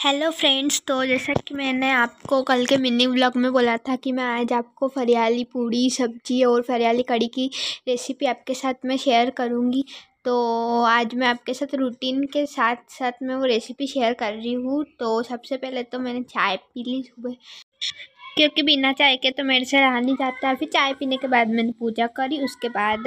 hello friends तो जैसा कि मैंने आपको कल के मिनी व्लॉग में बोला था कि मैं आज आपको फरियाली पूड़ी सब्जी और फरियाली कड़ी की रेसिपी आपके साथ मैं शेयर करूँगी तो आज मैं आपके साथ रूटीन के साथ साथ मैं वो रेसिपी शेयर कर रही हूँ तो सबसे पहले तो मैंने चाय पी ली सुबह क्योंकि बिना चाय के तो मेरे से रहा नहीं जाता और फिर चाय पीने के बाद मैंने पूजा करी उसके बाद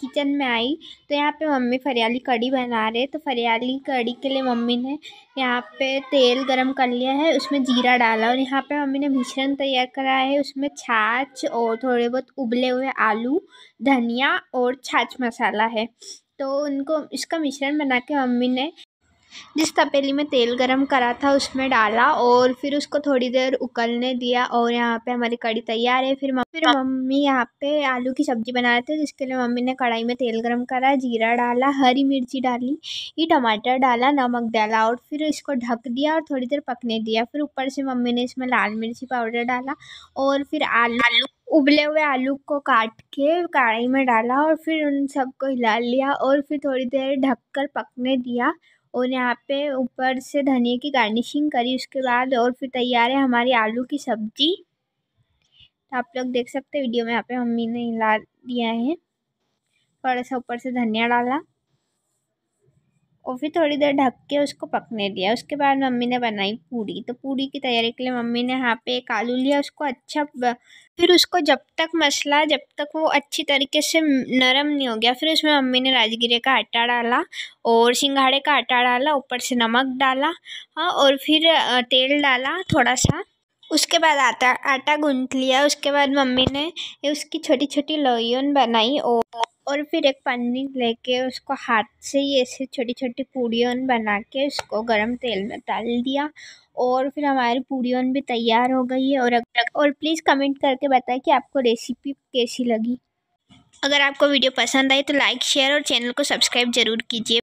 किचन में आई तो यहाँ पे मम्मी फरियाली कड़ी बना रहे तो फरियाली कड़ी के लिए मम्मी ने यहाँ पे तेल गरम कर लिया है उसमें जीरा डाला और यहाँ पे मम्मी ने मिश्रण तैयार करा है उसमें छाछ और थोड़े बहुत उबले हुए आलू धनिया और छाछ मसाला है तो उनको इसका मिश्रण बना के मम्मी ने जिस तपेली में तेल गरम करा था उसमें डाला और फिर उसको थोड़ी देर उकलने दिया और यहाँ पे हमारी कड़ी तैयार है फिर फिर मम्मी यहाँ पे आलू की सब्ज़ी बना रहे थे जिसके लिए मम्मी ने कढ़ाई में तेल गरम करा जीरा डाला हरी मिर्ची डाली ये टमाटर डाला नमक डाला और फिर इसको ढक दिया और थोड़ी देर पकने दिया फिर ऊपर से मम्मी ने इसमें लाल मिर्ची पाउडर डाला और फिर आलू उबले हुए आलू को काट के कढ़ाई में डाला और फिर उन सबको हिला लिया और फिर थोड़ी देर ढककर पकने दिया और यहाँ पे ऊपर से धनिया की गार्निशिंग करी उसके बाद और फिर तैयार है हमारी आलू की सब्जी तो आप लोग देख सकते हैं वीडियो में यहाँ पे मम्मी ने हिला दिया है थोड़ा सा ऊपर से धनिया डाला और फिर थोड़ी देर ढक के उसको पकने दिया उसके बाद मम्मी ने बनाई पूड़ी तो पूड़ी की तैयारी के लिए मम्मी ने यहाँ पे एक आलू लिया उसको अच्छा फिर उसको जब तक मसला जब तक वो अच्छी तरीके से नरम नहीं हो गया फिर उसमें मम्मी ने राजगिरे का आटा डाला और सिंघाड़े का आटा डाला ऊपर से नमक डाला हाँ और फिर तेल डाला थोड़ा सा उसके बाद आटा आटा गूंथ लिया उसके बाद मम्मी ने उसकी छोटी छोटी लोइन बनाई और और फिर एक पन्नी लेके उसको हाथ से ही ऐसे छोटी छोटी पूड़ियन बना के उसको गर्म तेल में डाल दिया और फिर हमारी पूड़ियन भी तैयार हो गई है और और प्लीज़ कमेंट करके बताएं कि आपको रेसिपी कैसी लगी अगर आपको वीडियो पसंद आई तो लाइक शेयर और चैनल को सब्सक्राइब जरूर कीजिए